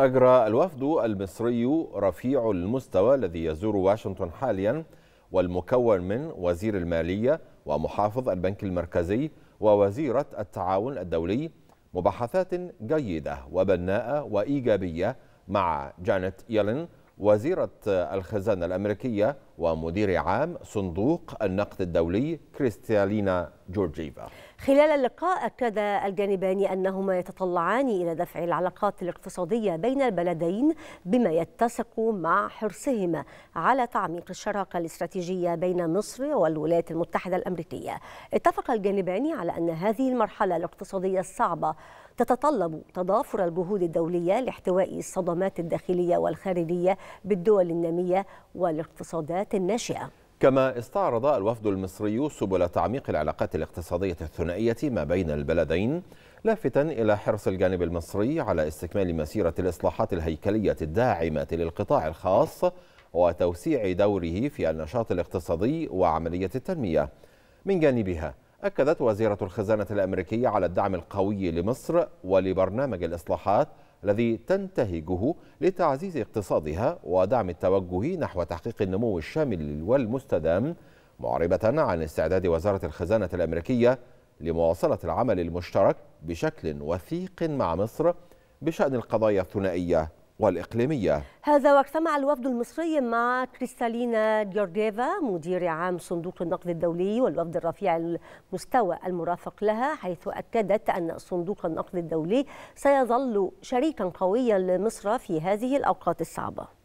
أجرى الوفد المصري رفيع المستوى الذي يزور واشنطن حاليا والمكون من وزير المالية ومحافظ البنك المركزي ووزيرة التعاون الدولي مباحثات جيدة وبناءة وإيجابية مع جانيت يلين وزيرة الخزانة الأمريكية ومدير عام صندوق النقد الدولي كريستالينا جورجيفا خلال اللقاء أكد الجانبان أنهما يتطلعان إلى دفع العلاقات الاقتصادية بين البلدين بما يتسق مع حرصهما على تعميق الشراكة الاستراتيجية بين مصر والولايات المتحدة الأمريكية اتفق الجانبان على أن هذه المرحلة الاقتصادية الصعبة تتطلب تضافر الجهود الدولية لاحتواء الصدمات الداخلية والخارجية بالدول النامية والاقتصادات الشركات الناشئة كما استعرض الوفد المصري سبل تعميق العلاقات الاقتصادية الثنائية ما بين البلدين لافتا إلى حرص الجانب المصري على استكمال مسيرة الإصلاحات الهيكلية الداعمة للقطاع الخاص وتوسيع دوره في النشاط الاقتصادي وعملية التنمية من جانبها أكدت وزيرة الخزانة الأمريكية على الدعم القوي لمصر ولبرنامج الإصلاحات الذي تنتهجه لتعزيز اقتصادها ودعم التوجه نحو تحقيق النمو الشامل والمستدام معربة عن استعداد وزارة الخزانة الأمريكية لمواصلة العمل المشترك بشكل وثيق مع مصر بشأن القضايا الثنائية والإقليمية هذا واجتمع الوفد المصري مع كريستالينا جورجيفا مدير عام صندوق النقد الدولي والوفد الرفيع المستوى المرافق لها حيث أكدت أن صندوق النقد الدولي سيظل شريكا قويا لمصر في هذه الأوقات الصعبة